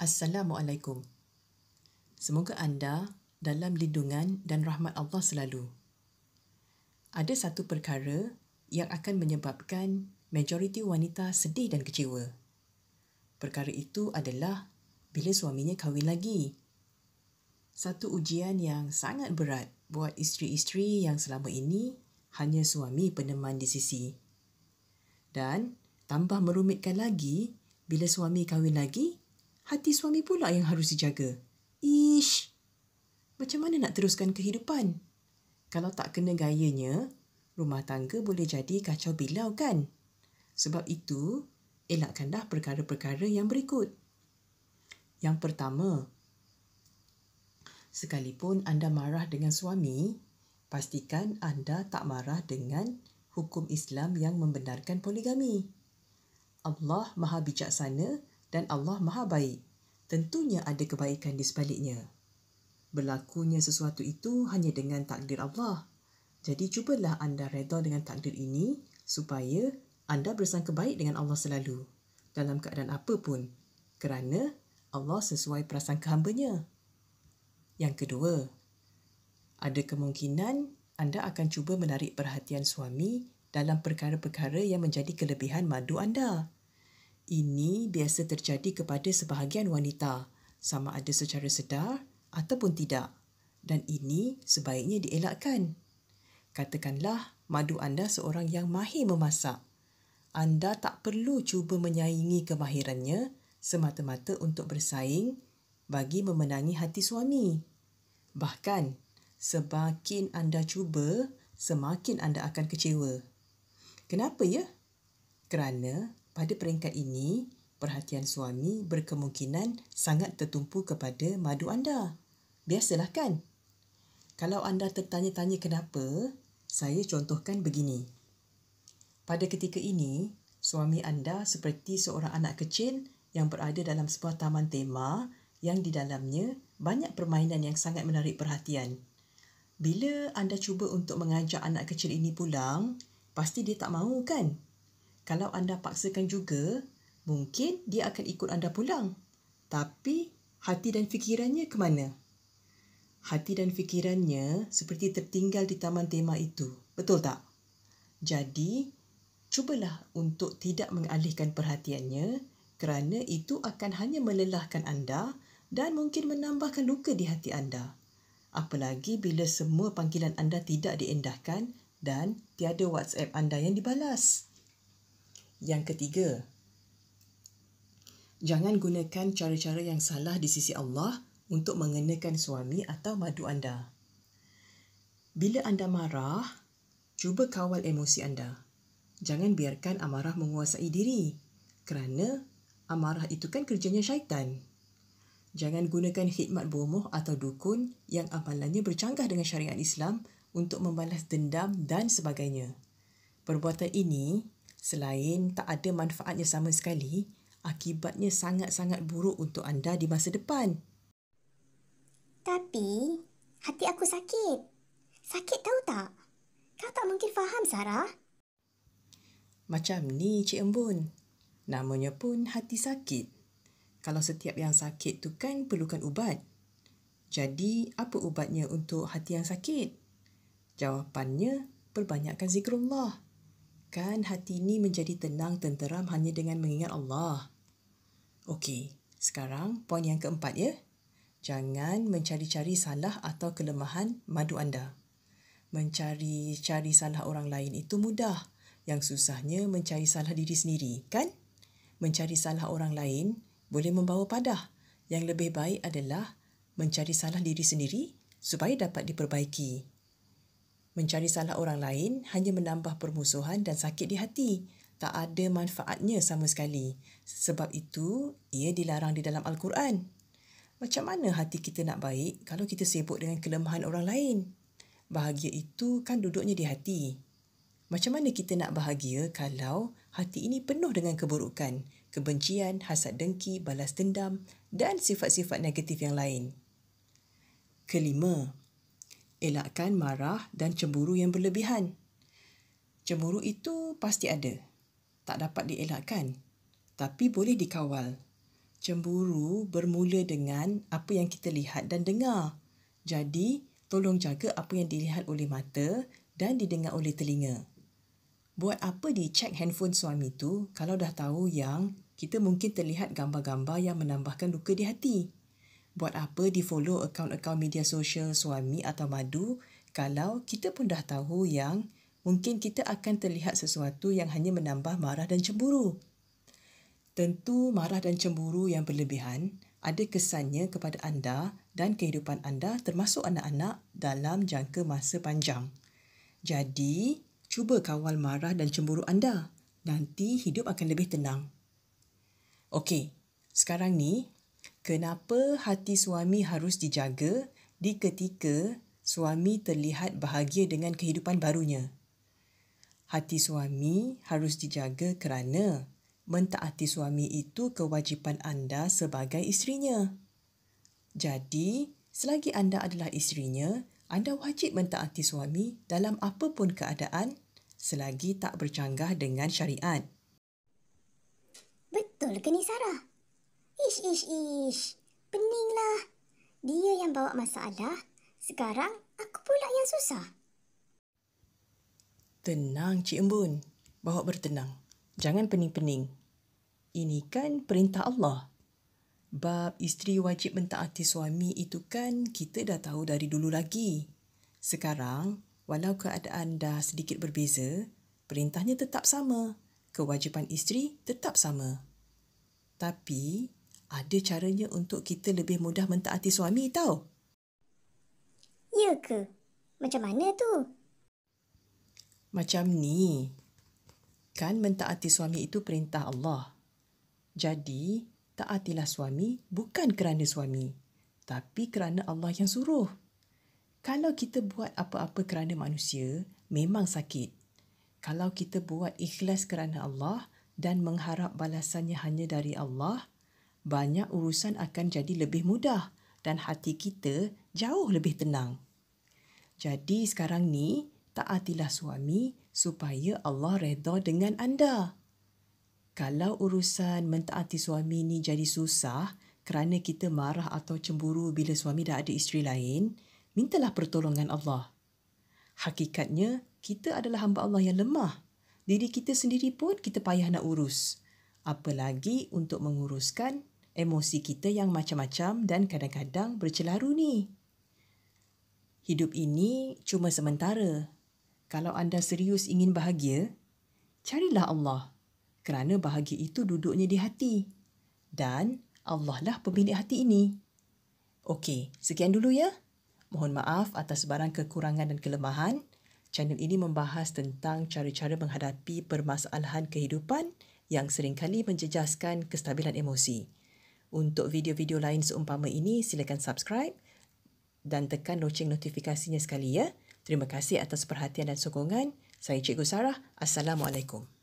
Assalamualaikum. Semoga anda dalam lindungan dan rahmat Allah selalu. Ada satu perkara yang akan menyebabkan majoriti wanita sedih dan kecewa. Perkara itu adalah bila suaminya kahwin lagi. Satu ujian yang sangat berat buat isteri-isteri yang selama ini hanya suami peneman di sisi. Dan tambah merumitkan lagi bila suami kahwin lagi hati suami pula yang harus dijaga. Ish. Macam mana nak teruskan kehidupan? Kalau tak kena gayanya, rumah tangga boleh jadi kacau bilau kan? Sebab itu, elakkanlah perkara-perkara yang berikut. Yang pertama, sekalipun anda marah dengan suami, pastikan anda tak marah dengan hukum Islam yang membenarkan poligami. Allah Maha Bijaksana dan Allah Maha Baik. Tentunya ada kebaikan di sebaliknya. Berlakunya sesuatu itu hanya dengan takdir Allah. Jadi cubalah anda reda dengan takdir ini supaya anda bersangka baik dengan Allah selalu dalam keadaan apa pun kerana Allah sesuai perasaan hamba Yang kedua, ada kemungkinan anda akan cuba menarik perhatian suami dalam perkara-perkara yang menjadi kelebihan madu anda. Ini biasa terjadi kepada sebahagian wanita, sama ada secara sedar ataupun tidak. Dan ini sebaiknya dielakkan. Katakanlah madu anda seorang yang mahir memasak. Anda tak perlu cuba menyaingi kemahirannya semata-mata untuk bersaing bagi memenangi hati suami. Bahkan, semakin anda cuba, semakin anda akan kecewa. Kenapa ya? Kerana pada peringkat ini, perhatian suami berkemungkinan sangat tertumpu kepada madu anda. Biasalah kan? Kalau anda tertanya-tanya kenapa, saya contohkan begini. Pada ketika ini, suami anda seperti seorang anak kecil yang berada dalam sebuah taman tema yang di dalamnya banyak permainan yang sangat menarik perhatian. Bila anda cuba untuk mengajak anak kecil ini pulang, pasti dia tak mahu kan? kalau anda paksakan juga, mungkin dia akan ikut anda pulang. Tapi hati dan fikirannya ke mana? Hati dan fikirannya seperti tertinggal di taman tema itu, betul tak? Jadi, cubalah untuk tidak mengalihkan perhatiannya kerana itu akan hanya melelahkan anda dan mungkin menambahkan luka di hati anda. Apalagi bila semua panggilan anda tidak diendahkan dan tiada WhatsApp anda yang dibalas. Yang ketiga, jangan gunakan cara-cara yang salah di sisi Allah untuk mengenakan suami atau madu anda. Bila anda marah, cuba kawal emosi anda. Jangan biarkan amarah menguasai diri kerana amarah itu kan kerjanya syaitan. Jangan gunakan khidmat bomoh atau dukun yang amalannya bercanggah dengan syariat Islam untuk membalas dendam dan sebagainya. Perbuatan ini Selain tak ada manfaatnya sama sekali, akibatnya sangat-sangat buruk untuk anda di masa depan. Tapi, hati aku sakit. Sakit tahu tak? Kau tak mungkin faham, Sarah. Macam ni, Cik Embun. Namanya pun hati sakit. Kalau setiap yang sakit tu kan perlukan ubat. Jadi, apa ubatnya untuk hati yang sakit? Jawapannya, perbanyakkan zikrullah. Zikrullah kan hati ini menjadi tenang tenteram hanya dengan mengingat Allah. Okey, sekarang poin yang keempat ya. Jangan mencari-cari salah atau kelemahan madu anda. Mencari-cari salah orang lain itu mudah. Yang susahnya mencari salah diri sendiri, kan? Mencari salah orang lain boleh membawa padah. Yang lebih baik adalah mencari salah diri sendiri supaya dapat diperbaiki. Mencari salah orang lain hanya menambah permusuhan dan sakit di hati. Tak ada manfaatnya sama sekali. Sebab itu, ia dilarang di dalam Al-Quran. Macam mana hati kita nak baik kalau kita sibuk dengan kelemahan orang lain? Bahagia itu kan duduknya di hati. Macam mana kita nak bahagia kalau hati ini penuh dengan keburukan, kebencian, hasad dengki, balas dendam dan sifat-sifat negatif yang lain? Kelima, elakkan marah dan cemburu yang berlebihan. Cemburu itu pasti ada. Tak dapat dielakkan. Tapi boleh dikawal. Cemburu bermula dengan apa yang kita lihat dan dengar. Jadi, tolong jaga apa yang dilihat oleh mata dan didengar oleh telinga. Buat apa dicek handphone suami tu kalau dah tahu yang kita mungkin terlihat gambar-gambar yang menambahkan luka di hati? buat apa di follow akaun-akaun media sosial suami atau madu kalau kita pun dah tahu yang mungkin kita akan terlihat sesuatu yang hanya menambah marah dan cemburu. Tentu marah dan cemburu yang berlebihan ada kesannya kepada anda dan kehidupan anda termasuk anak-anak dalam jangka masa panjang. Jadi, cuba kawal marah dan cemburu anda. Nanti hidup akan lebih tenang. Okey, sekarang ni Kenapa hati suami harus dijaga di ketika suami terlihat bahagia dengan kehidupan barunya? Hati suami harus dijaga kerana mentaati suami itu kewajipan anda sebagai istrinya. Jadi, selagi anda adalah istrinya, anda wajib mentaati suami dalam apa pun keadaan selagi tak bercanggah dengan syariat. Betul ke ni Sarah? Ish, ish, ish. Peninglah. Dia yang bawa masalah. Sekarang aku pula yang susah. Tenang, Cik Embun. Bawa bertenang. Jangan pening-pening. Ini kan perintah Allah. Bab isteri wajib mentaati suami itu kan kita dah tahu dari dulu lagi. Sekarang, walau keadaan dah sedikit berbeza, perintahnya tetap sama. Kewajipan isteri tetap sama. Tapi, ada caranya untuk kita lebih mudah mentaati suami tau. Ya ke? Macam mana tu? Macam ni. Kan mentaati suami itu perintah Allah. Jadi, taatilah suami bukan kerana suami, tapi kerana Allah yang suruh. Kalau kita buat apa-apa kerana manusia, memang sakit. Kalau kita buat ikhlas kerana Allah dan mengharap balasannya hanya dari Allah, banyak urusan akan jadi lebih mudah dan hati kita jauh lebih tenang. Jadi sekarang ni, taatilah suami supaya Allah redha dengan anda. Kalau urusan mentaati suami ni jadi susah kerana kita marah atau cemburu bila suami dah ada isteri lain, mintalah pertolongan Allah. Hakikatnya, kita adalah hamba Allah yang lemah. Diri kita sendiri pun kita payah nak urus. Apalagi untuk menguruskan emosi kita yang macam-macam dan kadang-kadang bercelaru ni. Hidup ini cuma sementara. Kalau anda serius ingin bahagia, carilah Allah kerana bahagia itu duduknya di hati. Dan Allah lah pemilik hati ini. Okey, sekian dulu ya. Mohon maaf atas barang kekurangan dan kelemahan. Channel ini membahas tentang cara-cara menghadapi permasalahan kehidupan yang seringkali menjejaskan kestabilan emosi. Untuk video-video lain seumpama ini, silakan subscribe dan tekan loceng notifikasinya sekali ya. Terima kasih atas perhatian dan sokongan. Saya Cikgu Sarah. Assalamualaikum.